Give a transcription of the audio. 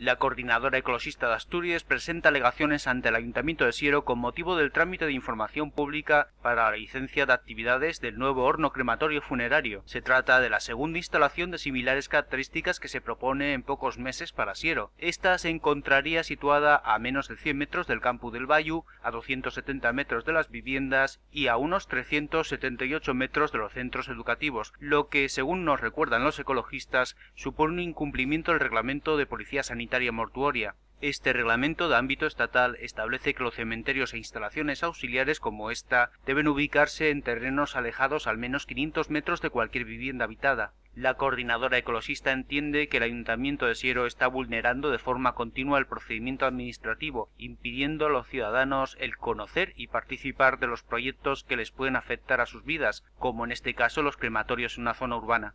La coordinadora ecologista de Asturias presenta alegaciones ante el Ayuntamiento de Siero con motivo del trámite de información pública para la licencia de actividades del nuevo horno crematorio funerario. Se trata de la segunda instalación de similares características que se propone en pocos meses para Siero. Esta se encontraría situada a menos de 100 metros del campo del Bayou, a 270 metros de las viviendas y a unos 378 metros de los centros educativos, lo que, según nos recuerdan los ecologistas, supone un incumplimiento del reglamento de policía sanitaria mortuoria. Este reglamento de ámbito estatal establece que los cementerios e instalaciones auxiliares como esta deben ubicarse en terrenos alejados al menos 500 metros de cualquier vivienda habitada. La coordinadora ecologista entiende que el Ayuntamiento de Siero está vulnerando de forma continua el procedimiento administrativo, impidiendo a los ciudadanos el conocer y participar de los proyectos que les pueden afectar a sus vidas, como en este caso los crematorios en una zona urbana.